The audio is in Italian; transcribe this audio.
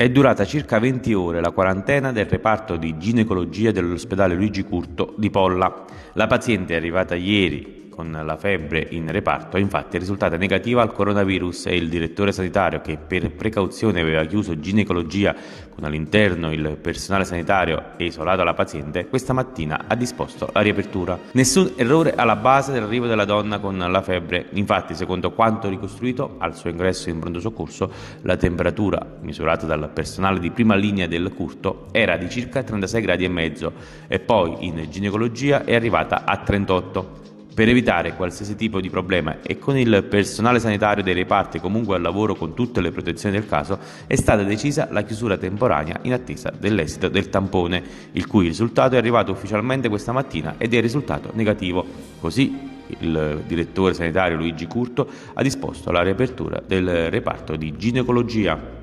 È durata circa 20 ore la quarantena del reparto di ginecologia dell'ospedale Luigi Curto di Polla. La paziente è arrivata ieri con la febbre in reparto infatti è risultata negativa al coronavirus e il direttore sanitario che per precauzione aveva chiuso ginecologia con all'interno il personale sanitario e isolato la paziente, questa mattina ha disposto la riapertura. Nessun errore alla base dell'arrivo della donna con la febbre, infatti secondo quanto ricostruito al suo ingresso in pronto soccorso la temperatura misurata dal personale di prima linea del curto era di circa 36 gradi e mezzo e poi in ginecologia è arrivata a 38. Per evitare qualsiasi tipo di problema e con il personale sanitario dei reparti comunque al lavoro con tutte le protezioni del caso, è stata decisa la chiusura temporanea in attesa dell'esito del tampone, il cui risultato è arrivato ufficialmente questa mattina ed è risultato negativo. Così il direttore sanitario Luigi Curto ha disposto la riapertura del reparto di ginecologia.